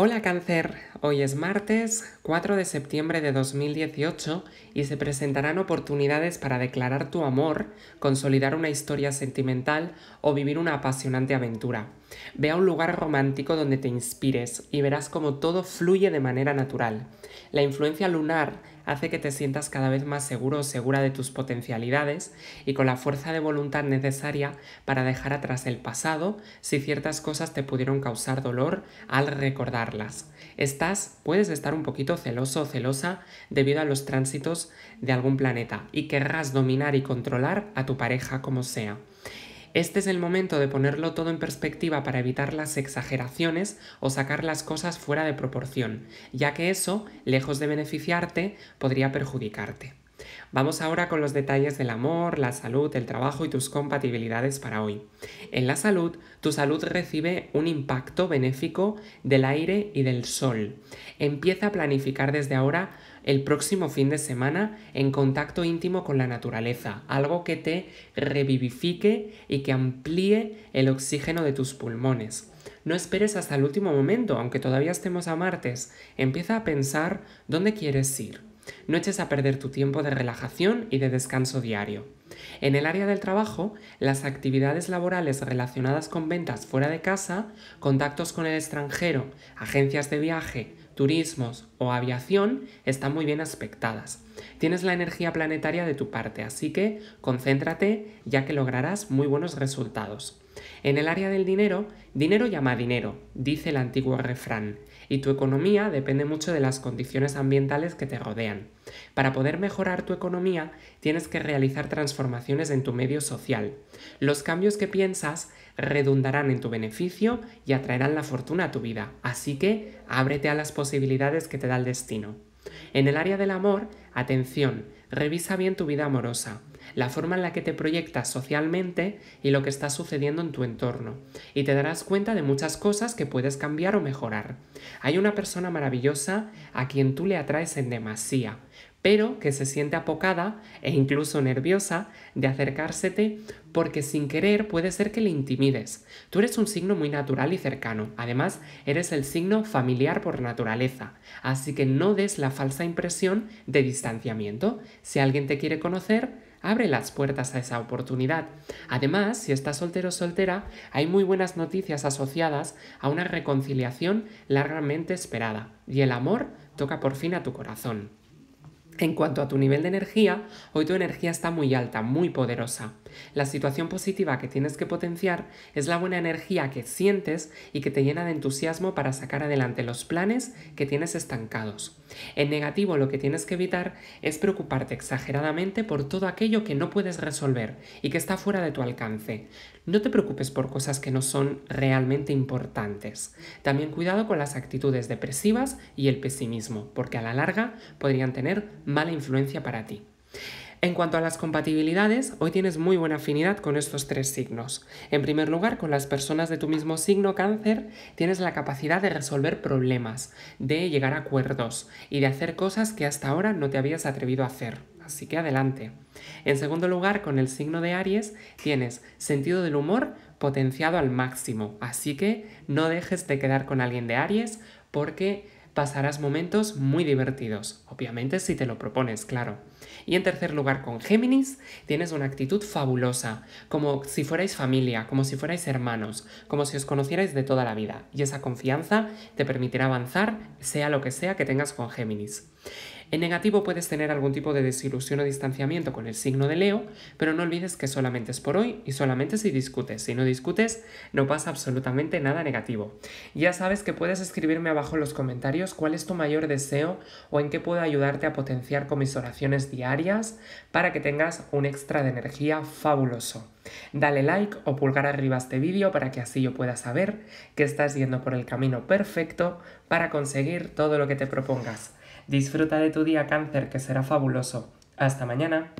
Hola cáncer, hoy es martes 4 de septiembre de 2018 y se presentarán oportunidades para declarar tu amor, consolidar una historia sentimental o vivir una apasionante aventura. Ve a un lugar romántico donde te inspires y verás cómo todo fluye de manera natural. La influencia lunar hace que te sientas cada vez más seguro o segura de tus potencialidades y con la fuerza de voluntad necesaria para dejar atrás el pasado si ciertas cosas te pudieron causar dolor al recordarlas. Estás, puedes estar un poquito celoso o celosa debido a los tránsitos de algún planeta y querrás dominar y controlar a tu pareja como sea. Este es el momento de ponerlo todo en perspectiva para evitar las exageraciones o sacar las cosas fuera de proporción, ya que eso, lejos de beneficiarte, podría perjudicarte. Vamos ahora con los detalles del amor, la salud, el trabajo y tus compatibilidades para hoy. En la salud, tu salud recibe un impacto benéfico del aire y del sol. Empieza a planificar desde ahora el próximo fin de semana en contacto íntimo con la naturaleza, algo que te revivifique y que amplíe el oxígeno de tus pulmones. No esperes hasta el último momento, aunque todavía estemos a martes. Empieza a pensar dónde quieres ir no eches a perder tu tiempo de relajación y de descanso diario. En el área del trabajo, las actividades laborales relacionadas con ventas fuera de casa, contactos con el extranjero, agencias de viaje, turismos o aviación están muy bien aspectadas. Tienes la energía planetaria de tu parte, así que concéntrate ya que lograrás muy buenos resultados. En el área del dinero, dinero llama dinero, dice el antiguo refrán, y tu economía depende mucho de las condiciones ambientales que te rodean. Para poder mejorar tu economía, tienes que realizar transformaciones en tu medio social. Los cambios que piensas redundarán en tu beneficio y atraerán la fortuna a tu vida, así que ábrete a las posibilidades que te da el destino. En el área del amor, atención, revisa bien tu vida amorosa la forma en la que te proyectas socialmente y lo que está sucediendo en tu entorno, y te darás cuenta de muchas cosas que puedes cambiar o mejorar. Hay una persona maravillosa a quien tú le atraes en demasía, pero que se siente apocada e incluso nerviosa de acercársete porque sin querer puede ser que le intimides. Tú eres un signo muy natural y cercano, además eres el signo familiar por naturaleza, así que no des la falsa impresión de distanciamiento. Si alguien te quiere conocer, abre las puertas a esa oportunidad. Además, si estás soltero o soltera, hay muy buenas noticias asociadas a una reconciliación largamente esperada, y el amor toca por fin a tu corazón. En cuanto a tu nivel de energía, hoy tu energía está muy alta, muy poderosa. La situación positiva que tienes que potenciar es la buena energía que sientes y que te llena de entusiasmo para sacar adelante los planes que tienes estancados. En negativo lo que tienes que evitar es preocuparte exageradamente por todo aquello que no puedes resolver y que está fuera de tu alcance. No te preocupes por cosas que no son realmente importantes. También cuidado con las actitudes depresivas y el pesimismo, porque a la larga podrían tener mala influencia para ti. En cuanto a las compatibilidades, hoy tienes muy buena afinidad con estos tres signos. En primer lugar, con las personas de tu mismo signo cáncer, tienes la capacidad de resolver problemas, de llegar a acuerdos y de hacer cosas que hasta ahora no te habías atrevido a hacer. Así que adelante. En segundo lugar, con el signo de Aries, tienes sentido del humor potenciado al máximo. Así que no dejes de quedar con alguien de Aries porque pasarás momentos muy divertidos. Obviamente si te lo propones, claro. Y en tercer lugar, con Géminis tienes una actitud fabulosa, como si fuerais familia, como si fuerais hermanos, como si os conocierais de toda la vida. Y esa confianza te permitirá avanzar, sea lo que sea que tengas con Géminis. En negativo puedes tener algún tipo de desilusión o distanciamiento con el signo de Leo, pero no olvides que solamente es por hoy y solamente si discutes. Si no discutes, no pasa absolutamente nada negativo. Ya sabes que puedes escribirme abajo en los comentarios cuál es tu mayor deseo o en qué puedo ayudarte a potenciar con mis oraciones diarias para que tengas un extra de energía fabuloso. Dale like o pulgar arriba a este vídeo para que así yo pueda saber que estás yendo por el camino perfecto para conseguir todo lo que te propongas. Disfruta de tu día cáncer que será fabuloso. Hasta mañana.